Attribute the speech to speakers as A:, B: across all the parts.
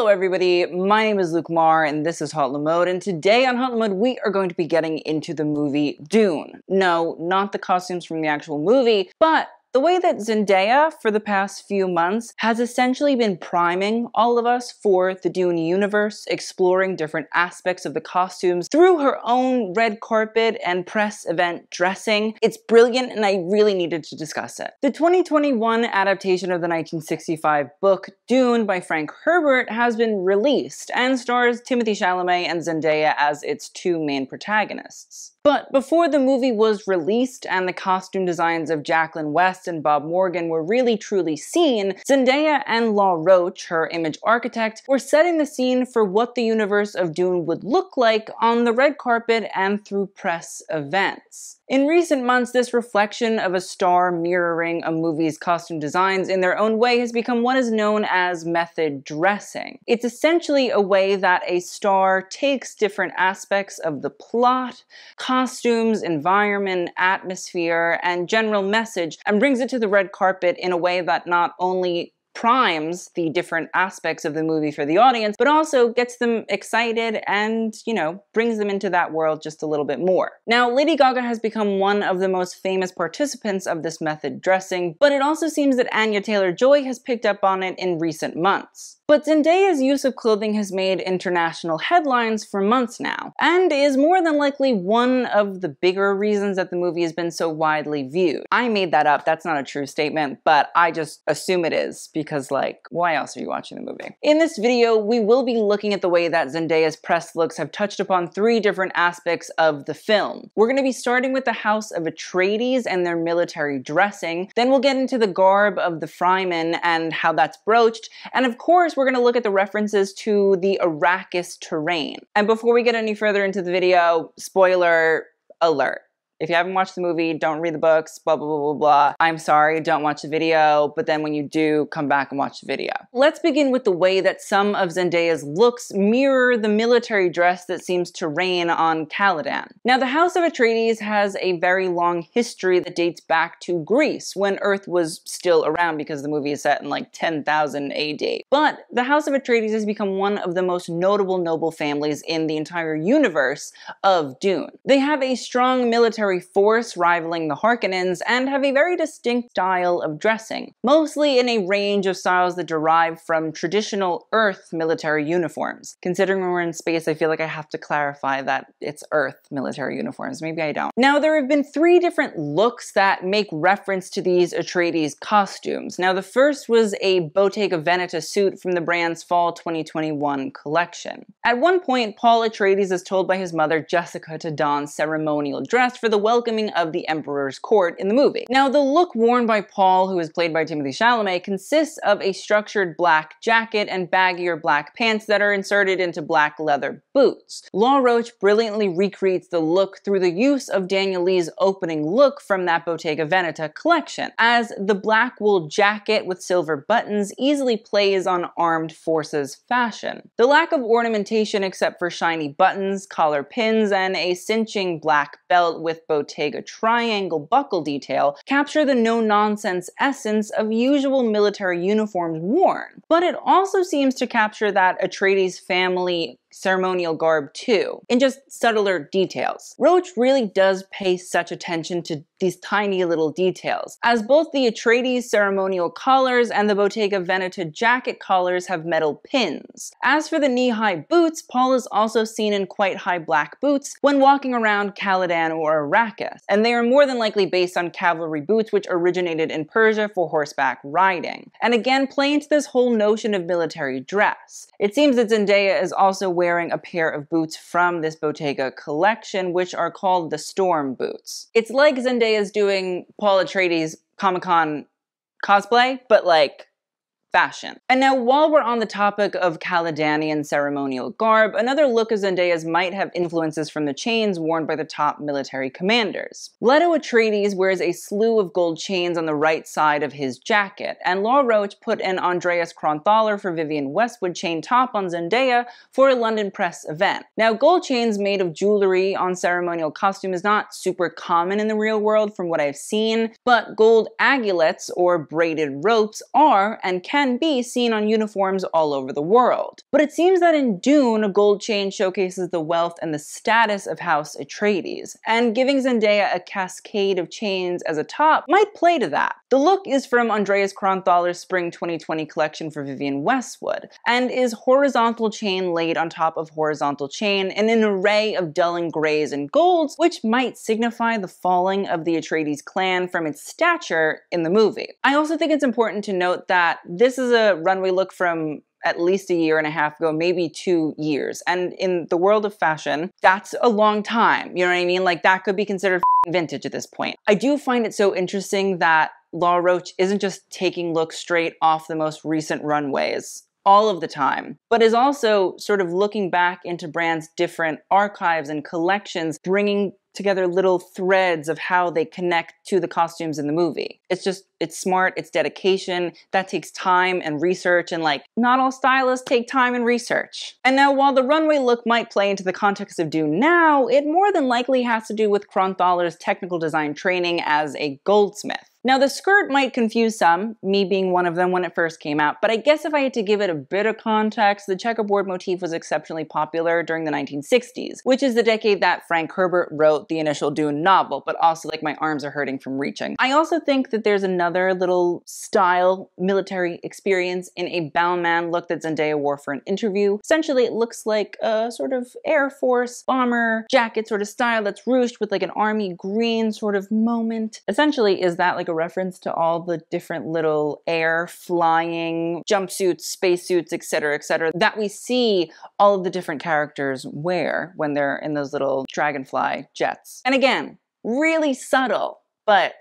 A: Hello everybody, my name is Luke Marr and this is Hot Mode, and today on Hot Mode we are going to be getting into the movie Dune. No, not the costumes from the actual movie, but the way that Zendaya for the past few months has essentially been priming all of us for the Dune universe, exploring different aspects of the costumes through her own red carpet and press event dressing. It's brilliant and I really needed to discuss it. The 2021 adaptation of the 1965 book Dune by Frank Herbert has been released and stars Timothy Chalamet and Zendaya as its two main protagonists. But before the movie was released and the costume designs of Jacqueline West and Bob Morgan were really truly seen, Zendaya and Law Roach, her image architect, were setting the scene for what the universe of Dune would look like on the red carpet and through press events. In recent months, this reflection of a star mirroring a movie's costume designs in their own way has become what is known as method dressing. It's essentially a way that a star takes different aspects of the plot, costumes, environment, atmosphere, and general message and brings it to the red carpet in a way that not only primes the different aspects of the movie for the audience, but also gets them excited and, you know, brings them into that world just a little bit more. Now, Lady Gaga has become one of the most famous participants of this method dressing, but it also seems that Anya Taylor-Joy has picked up on it in recent months. But Zendaya's use of clothing has made international headlines for months now, and is more than likely one of the bigger reasons that the movie has been so widely viewed. I made that up, that's not a true statement, but I just assume it is, because like, why else are you watching the movie? In this video, we will be looking at the way that Zendaya's press looks have touched upon three different aspects of the film. We're gonna be starting with the house of Atreides and their military dressing, then we'll get into the garb of the Fryman and how that's broached, and of course, we're going to look at the references to the Arrakis terrain. And before we get any further into the video, spoiler alert if you haven't watched the movie, don't read the books, blah, blah, blah, blah, blah. I'm sorry, don't watch the video. But then when you do, come back and watch the video. Let's begin with the way that some of Zendaya's looks mirror the military dress that seems to reign on Caladan. Now, the House of Atreides has a very long history that dates back to Greece when Earth was still around because the movie is set in like 10,000 AD. But the House of Atreides has become one of the most notable noble families in the entire universe of Dune. They have a strong military military force rivaling the Harkonnens, and have a very distinct style of dressing, mostly in a range of styles that derive from traditional Earth military uniforms. Considering we're in space, I feel like I have to clarify that it's Earth military uniforms. Maybe I don't. Now, there have been three different looks that make reference to these Atreides costumes. Now, the first was a Bottega Veneta suit from the brand's fall 2021 collection. At one point, Paul Atreides is told by his mother Jessica to don ceremonial dress for the welcoming of the Emperor's court in the movie. Now, the look worn by Paul, who is played by Timothy Chalamet, consists of a structured black jacket and baggier black pants that are inserted into black leather boots. Law Roach brilliantly recreates the look through the use of Daniel Lee's opening look from that Bottega Veneta collection, as the black wool jacket with silver buttons easily plays on armed forces fashion. The lack of ornamentation except for shiny buttons, collar pins, and a cinching black belt with Bottega triangle buckle detail capture the no-nonsense essence of usual military uniforms worn, but it also seems to capture that Atreides family ceremonial garb too, in just subtler details. Roach really does pay such attention to these tiny little details, as both the Atreides ceremonial collars and the Bottega Veneta jacket collars have metal pins. As for the knee-high boots, Paul is also seen in quite high black boots when walking around Caladan or Arrakis, and they are more than likely based on cavalry boots which originated in Persia for horseback riding. And again, play into this whole notion of military dress. It seems that Zendaya is also wearing a pair of boots from this Bottega collection, which are called the Storm Boots. It's like Zendaya's doing Paul Atreides Comic Con cosplay, but like fashion. And now while we're on the topic of Caledonian ceremonial garb, another look of Zendaya's might have influences from the chains worn by the top military commanders. Leto Atreides wears a slew of gold chains on the right side of his jacket, and Laura Roach put an Andreas Kronthaler for Vivian Westwood chain top on Zendaya for a London press event. Now gold chains made of jewelry on ceremonial costume is not super common in the real world from what I've seen, but gold aguilets or braided ropes are and can can be seen on uniforms all over the world. But it seems that in Dune, a gold chain showcases the wealth and the status of House Atreides, and giving Zendaya a cascade of chains as a top might play to that. The look is from Andreas Kronthaler's Spring 2020 collection for Vivian Westwood, and is horizontal chain laid on top of horizontal chain in an array of dulling grays and golds, which might signify the falling of the Atreides clan from its stature in the movie. I also think it's important to note that this this is a runway look from at least a year and a half ago, maybe two years. And in the world of fashion, that's a long time. You know what I mean? Like that could be considered vintage at this point. I do find it so interesting that Laura Roach isn't just taking looks straight off the most recent runways all of the time, but is also sort of looking back into brands' different archives and collections, bringing together little threads of how they connect to the costumes in the movie. It's just, it's smart, it's dedication, that takes time and research, and like, not all stylists take time and research. And now, while the runway look might play into the context of Dune now, it more than likely has to do with Kronthaler's technical design training as a goldsmith. Now, the skirt might confuse some, me being one of them when it first came out, but I guess if I had to give it a bit of context, the checkerboard motif was exceptionally popular during the 1960s, which is the decade that Frank Herbert wrote the initial Dune novel, but also like my arms are hurting from reaching. I also think that there's another little style military experience in a Bowman look that Zendaya wore for an interview. Essentially, it looks like a sort of Air Force bomber jacket sort of style that's ruched with like an army green sort of moment. Essentially, is that like a reference to all the different little air flying jumpsuits, spacesuits, etc., etc., that we see all of the different characters wear when they're in those little dragonfly jackets? jets. And again, really subtle, but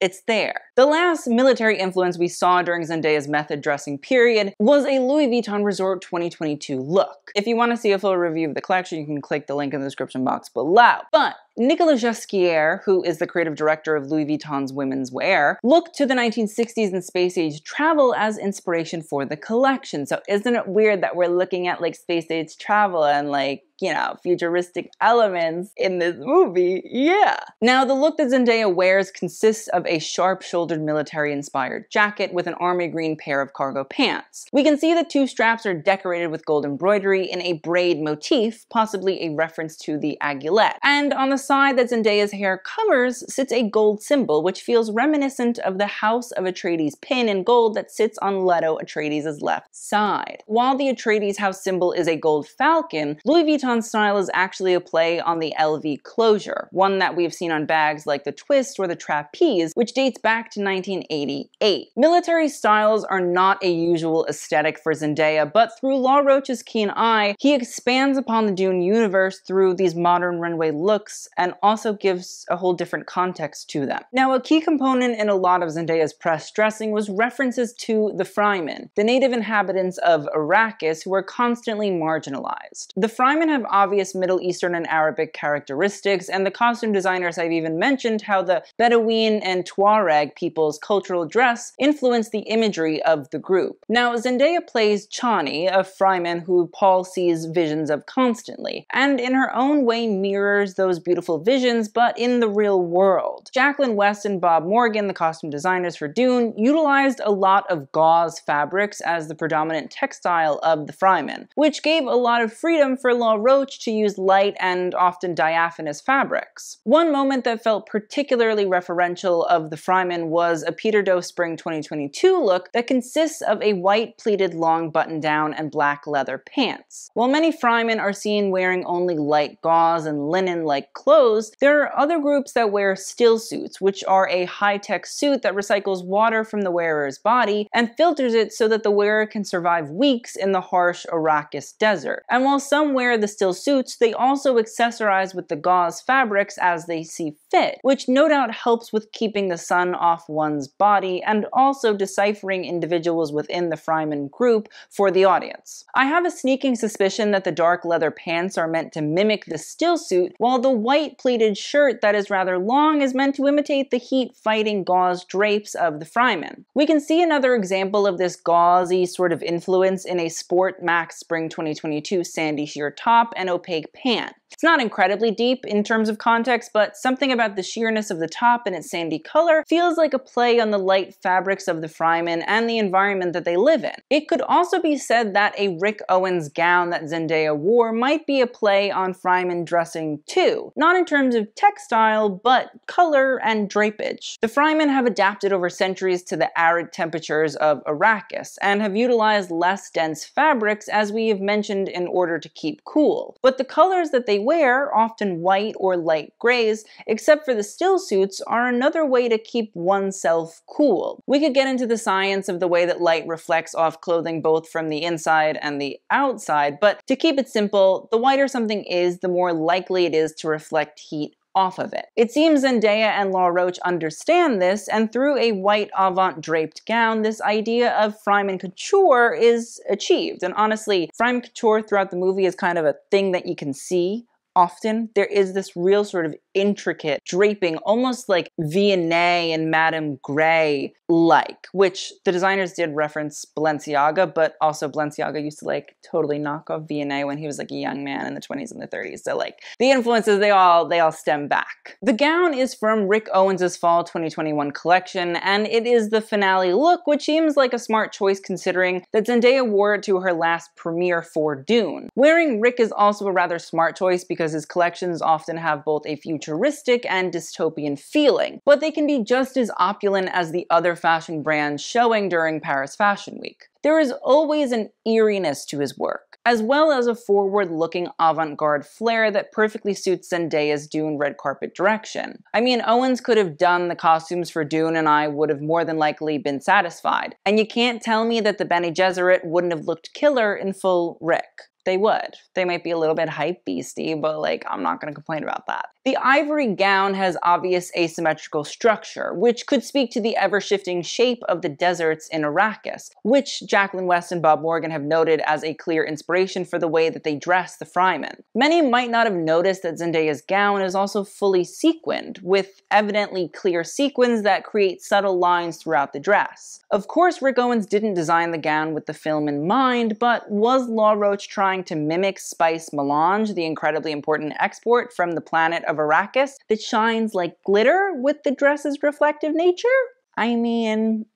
A: it's there. The last military influence we saw during Zendaya's method dressing period was a Louis Vuitton Resort 2022 look. If you want to see a full review of the collection, you can click the link in the description box below. But Nicolas Jasquier, who is the creative director of Louis Vuitton's women's wear, looked to the 1960s and space age travel as inspiration for the collection. So isn't it weird that we're looking at like space age travel and like you know, futuristic elements in this movie. Yeah. Now, the look that Zendaya wears consists of a sharp-shouldered military-inspired jacket with an army green pair of cargo pants. We can see the two straps are decorated with gold embroidery in a braid motif, possibly a reference to the aguilette. And on the side that Zendaya's hair covers sits a gold symbol, which feels reminiscent of the House of Atreides pin in gold that sits on Leto Atreides' left side. While the Atreides house symbol is a gold falcon, Louis Vuitton style is actually a play on the LV closure, one that we've seen on bags like the twist or the trapeze, which dates back to 1988. Military styles are not a usual aesthetic for Zendaya, but through Law Roach's keen eye, he expands upon the Dune universe through these modern runway looks and also gives a whole different context to them. Now, a key component in a lot of Zendaya's press dressing was references to the Frymen, the native inhabitants of Arrakis who are constantly marginalized. The Frymen have obvious Middle Eastern and Arabic characteristics, and the costume designers have even mentioned how the Bedouin and Tuareg people's cultural dress influenced the imagery of the group. Now, Zendaya plays Chani, a Fryman who Paul sees visions of constantly, and in her own way mirrors those beautiful beautiful visions, but in the real world. Jacqueline West and Bob Morgan, the costume designers for Dune, utilized a lot of gauze fabrics as the predominant textile of the Fryman, which gave a lot of freedom for La Roche to use light and often diaphanous fabrics. One moment that felt particularly referential of the Fryman was a Peter Doe Spring 2022 look that consists of a white pleated long button down and black leather pants. While many Frymen are seen wearing only light gauze and linen like clothes, clothes, there are other groups that wear still suits, which are a high-tech suit that recycles water from the wearer's body and filters it so that the wearer can survive weeks in the harsh Arrakis desert. And while some wear the still suits, they also accessorize with the gauze fabrics as they see fit, which no doubt helps with keeping the sun off one's body and also deciphering individuals within the Fryman group for the audience. I have a sneaking suspicion that the dark leather pants are meant to mimic the still suit, while the white white pleated shirt that is rather long is meant to imitate the heat-fighting gauze drapes of the Fryman. We can see another example of this gauzy sort of influence in a Sport Max Spring 2022 sandy sheer top and opaque pant. It's not incredibly deep in terms of context, but something about the sheerness of the top and its sandy color feels like a play on the light fabrics of the Frymen and the environment that they live in. It could also be said that a Rick Owens gown that Zendaya wore might be a play on Fryman dressing too, not in terms of textile, but color and drapage. The Frymen have adapted over centuries to the arid temperatures of Arrakis, and have utilized less dense fabrics as we have mentioned in order to keep cool. But the colors that they they wear, often white or light grays, except for the still suits, are another way to keep oneself cool. We could get into the science of the way that light reflects off clothing both from the inside and the outside, but to keep it simple, the whiter something is, the more likely it is to reflect heat off of it. It seems Zendaya and La Roach understand this, and through a white avant draped gown, this idea of frime and couture is achieved. And honestly, frime couture throughout the movie is kind of a thing that you can see often, there is this real sort of intricate draping, almost like Viennet and Madame Grey like, which the designers did reference Balenciaga, but also Balenciaga used to like totally knock off Viennet when he was like a young man in the 20s and the 30s. So like the influences, they all they all stem back. The gown is from Rick Owens's fall 2021 collection, and it is the finale look, which seems like a smart choice considering that Zendaya wore it to her last premiere for Dune. Wearing Rick is also a rather smart choice because because his collections often have both a futuristic and dystopian feeling, but they can be just as opulent as the other fashion brands showing during Paris Fashion Week. There is always an eeriness to his work, as well as a forward-looking avant-garde flair that perfectly suits Zendaya's Dune red carpet direction. I mean, Owens could have done the costumes for Dune and I would have more than likely been satisfied, and you can't tell me that the Bene Gesserit wouldn't have looked killer in full Rick they would. They might be a little bit hype beastie, but like I'm not gonna complain about that. The ivory gown has obvious asymmetrical structure, which could speak to the ever-shifting shape of the deserts in Arrakis, which Jacqueline West and Bob Morgan have noted as a clear inspiration for the way that they dress the Frymen. Many might not have noticed that Zendaya's gown is also fully sequined, with evidently clear sequins that create subtle lines throughout the dress. Of course, Rick Owens didn't design the gown with the film in mind, but was Law Roach trying to mimic spice melange, the incredibly important export from the planet of of Arrakis that shines like glitter with the dress's reflective nature? I mean,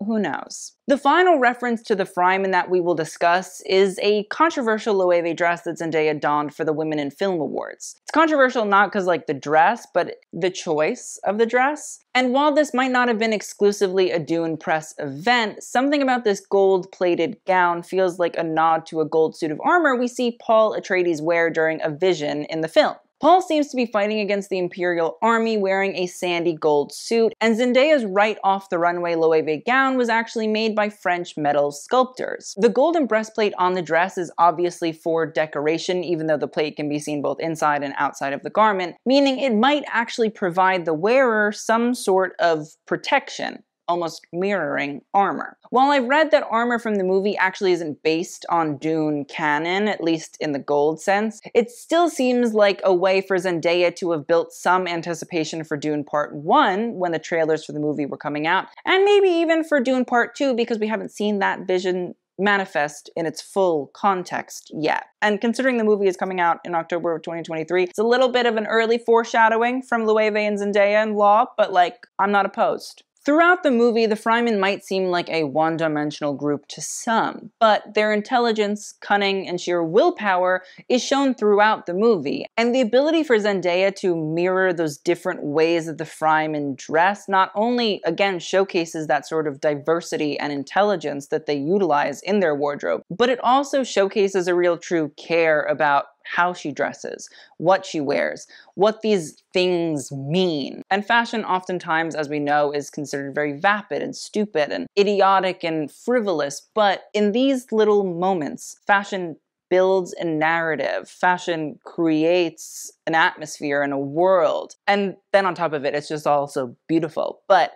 A: who knows? The final reference to the Fryman that we will discuss is a controversial Loewe dress that Zendaya donned for the Women in Film Awards. It's controversial not because like the dress, but the choice of the dress. And while this might not have been exclusively a Dune Press event, something about this gold-plated gown feels like a nod to a gold suit of armor we see Paul Atreides wear during a vision in the film. Paul seems to be fighting against the Imperial army wearing a sandy gold suit, and Zendaya's right off the runway Loewe gown was actually made by French metal sculptors. The golden breastplate on the dress is obviously for decoration, even though the plate can be seen both inside and outside of the garment, meaning it might actually provide the wearer some sort of protection almost mirroring Armor. While I've read that Armor from the movie actually isn't based on Dune canon, at least in the gold sense, it still seems like a way for Zendaya to have built some anticipation for Dune Part 1 when the trailers for the movie were coming out, and maybe even for Dune Part 2 because we haven't seen that vision manifest in its full context yet. And considering the movie is coming out in October of 2023, it's a little bit of an early foreshadowing from Lueve and Zendaya and Law, but like, I'm not opposed. Throughout the movie, the Frymen might seem like a one-dimensional group to some, but their intelligence, cunning, and sheer willpower is shown throughout the movie, and the ability for Zendaya to mirror those different ways that the Frymen dress not only, again, showcases that sort of diversity and intelligence that they utilize in their wardrobe, but it also showcases a real true care about how she dresses, what she wears, what these things mean. And fashion oftentimes, as we know, is considered very vapid and stupid and idiotic and frivolous, but in these little moments, fashion builds a narrative. Fashion creates an atmosphere and a world. And then on top of it, it's just also beautiful. But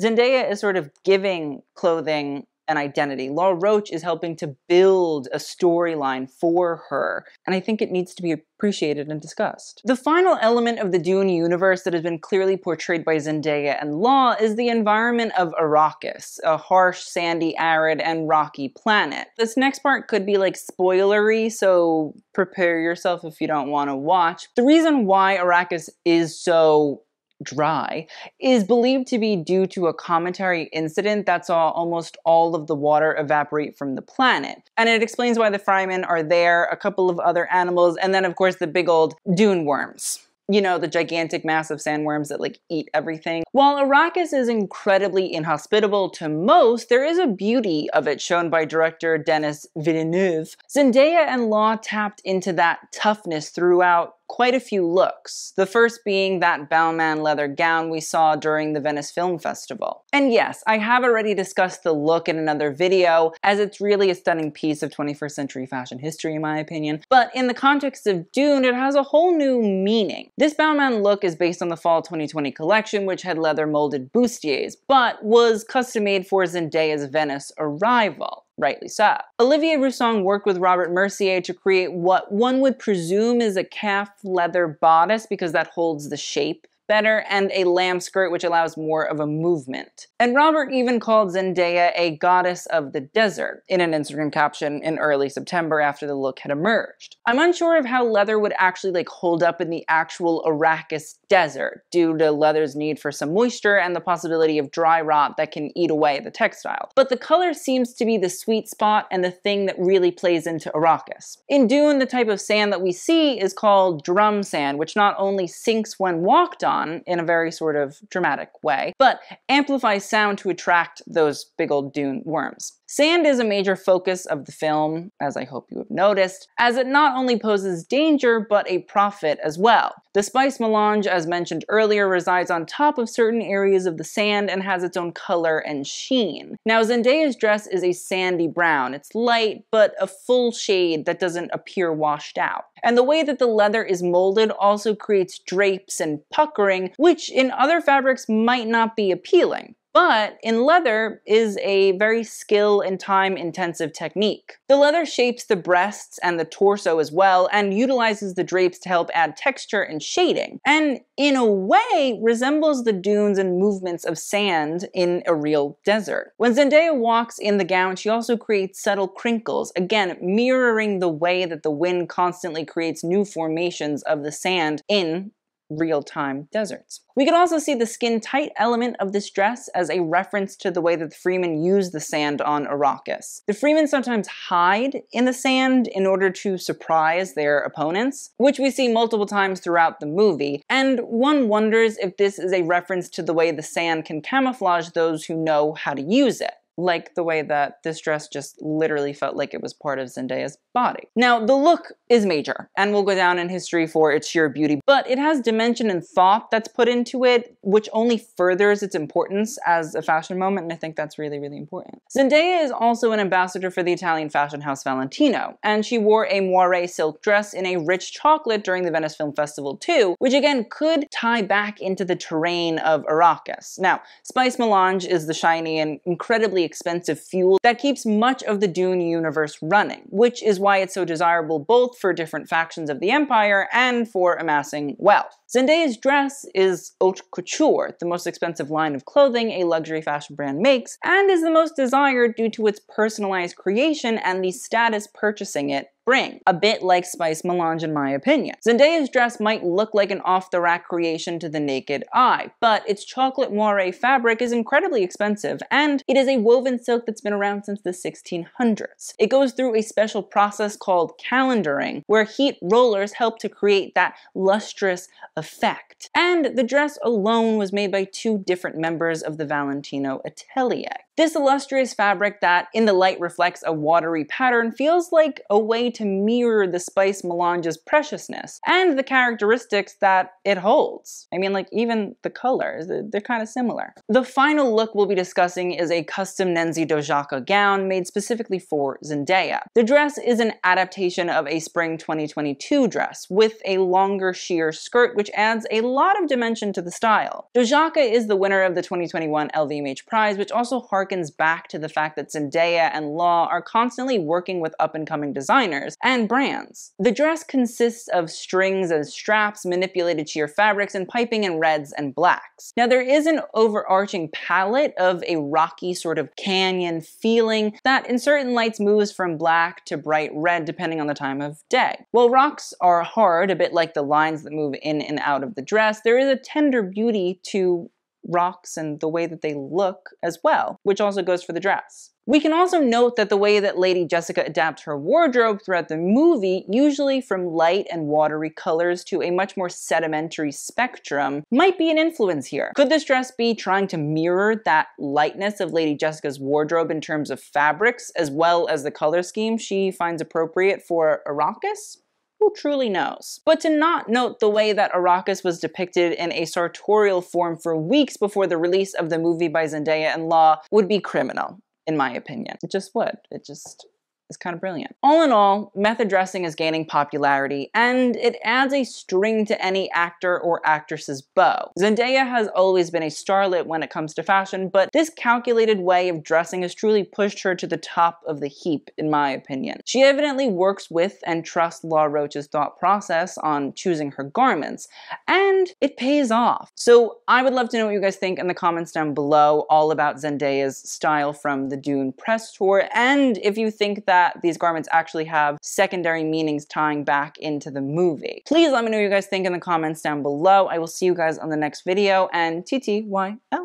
A: Zendaya is sort of giving clothing an identity. Law Roach is helping to build a storyline for her, and I think it needs to be appreciated and discussed. The final element of the Dune universe that has been clearly portrayed by Zendaya and Law is the environment of Arrakis, a harsh, sandy, arid, and rocky planet. This next part could be like spoilery, so prepare yourself if you don't want to watch. The reason why Arrakis is so dry is believed to be due to a cometary incident that saw almost all of the water evaporate from the planet. And it explains why the frymen are there, a couple of other animals, and then of course the big old dune worms you know, the gigantic mass of sandworms that like eat everything. While Arrakis is incredibly inhospitable to most, there is a beauty of it shown by director Denis Villeneuve. Zendaya and Law tapped into that toughness throughout quite a few looks, the first being that Bauman leather gown we saw during the Venice Film Festival. And yes, I have already discussed the look in another video, as it's really a stunning piece of 21st century fashion history in my opinion, but in the context of Dune, it has a whole new meaning. This Bauman look is based on the fall 2020 collection, which had leather molded bustiers, but was custom made for Zendaya's Venice arrival rightly so. Olivier Roussong worked with Robert Mercier to create what one would presume is a calf leather bodice because that holds the shape better, and a lamb skirt, which allows more of a movement. And Robert even called Zendaya a goddess of the desert in an Instagram caption in early September after the look had emerged. I'm unsure of how leather would actually like hold up in the actual Arrakis desert due to leather's need for some moisture and the possibility of dry rot that can eat away the textile. But the color seems to be the sweet spot and the thing that really plays into Arrakis. In Dune, the type of sand that we see is called drum sand, which not only sinks when walked on, on in a very sort of dramatic way, but amplifies sound to attract those big old dune worms. Sand is a major focus of the film, as I hope you have noticed, as it not only poses danger, but a profit as well. The spice melange, as mentioned earlier, resides on top of certain areas of the sand and has its own color and sheen. Now, Zendaya's dress is a sandy brown. It's light, but a full shade that doesn't appear washed out. And the way that the leather is molded also creates drapes and puckering, which in other fabrics might not be appealing but in leather is a very skill and time intensive technique. The leather shapes the breasts and the torso as well and utilizes the drapes to help add texture and shading, and in a way resembles the dunes and movements of sand in a real desert. When Zendaya walks in the gown, she also creates subtle crinkles, again mirroring the way that the wind constantly creates new formations of the sand in real-time deserts. We could also see the skin-tight element of this dress as a reference to the way that the freemen use the sand on Arrakis. The freemen sometimes hide in the sand in order to surprise their opponents, which we see multiple times throughout the movie, and one wonders if this is a reference to the way the sand can camouflage those who know how to use it like the way that this dress just literally felt like it was part of Zendaya's body. Now, the look is major and will go down in history for its sheer beauty, but it has dimension and thought that's put into it, which only furthers its importance as a fashion moment, and I think that's really, really important. Zendaya is also an ambassador for the Italian fashion house Valentino, and she wore a moire silk dress in a rich chocolate during the Venice Film Festival too, which again could tie back into the terrain of Arrakis. Now, Spice Melange is the shiny and incredibly expensive fuel that keeps much of the Dune universe running, which is why it's so desirable both for different factions of the Empire and for amassing wealth. Zendaya's dress is haute couture, the most expensive line of clothing a luxury fashion brand makes, and is the most desired due to its personalized creation and the status purchasing it bring, a bit like Spice Melange in my opinion. Zendaya's dress might look like an off-the-rack creation to the naked eye, but its chocolate moire fabric is incredibly expensive, and it is a woven silk that's been around since the 1600s. It goes through a special process called calendaring, where heat rollers help to create that lustrous effect. And the dress alone was made by two different members of the Valentino Atelier. This illustrious fabric that in the light reflects a watery pattern feels like a way to mirror the spice melange's preciousness and the characteristics that it holds. I mean like even the colors, they're kind of similar. The final look we'll be discussing is a custom Nenzi Dojaka gown made specifically for Zendaya. The dress is an adaptation of a spring 2022 dress with a longer sheer skirt which adds a lot of dimension to the style. Dojaka is the winner of the 2021 LVMH prize which also harkens harkens back to the fact that Zendaya and Law are constantly working with up and coming designers and brands. The dress consists of strings and straps manipulated sheer fabrics and piping in reds and blacks. Now there is an overarching palette of a rocky sort of canyon feeling that in certain lights moves from black to bright red depending on the time of day. While rocks are hard, a bit like the lines that move in and out of the dress, there is a tender beauty to rocks and the way that they look as well, which also goes for the dress. We can also note that the way that Lady Jessica adapts her wardrobe throughout the movie, usually from light and watery colors to a much more sedimentary spectrum, might be an influence here. Could this dress be trying to mirror that lightness of Lady Jessica's wardrobe in terms of fabrics, as well as the color scheme she finds appropriate for Arrakis? who truly knows? But to not note the way that Arrakis was depicted in a sartorial form for weeks before the release of the movie by Zendaya and Law would be criminal, in my opinion. It just would. It just is kind of brilliant. All in all, method dressing is gaining popularity, and it adds a string to any actor or actress's bow. Zendaya has always been a starlet when it comes to fashion, but this calculated way of dressing has truly pushed her to the top of the heap, in my opinion. She evidently works with and trusts La Roach's thought process on choosing her garments, and it pays off. So I would love to know what you guys think in the comments down below all about Zendaya's style from the Dune press tour, and if you think that that these garments actually have secondary meanings tying back into the movie. Please let me know what you guys think in the comments down below. I will see you guys on the next video and TTYL.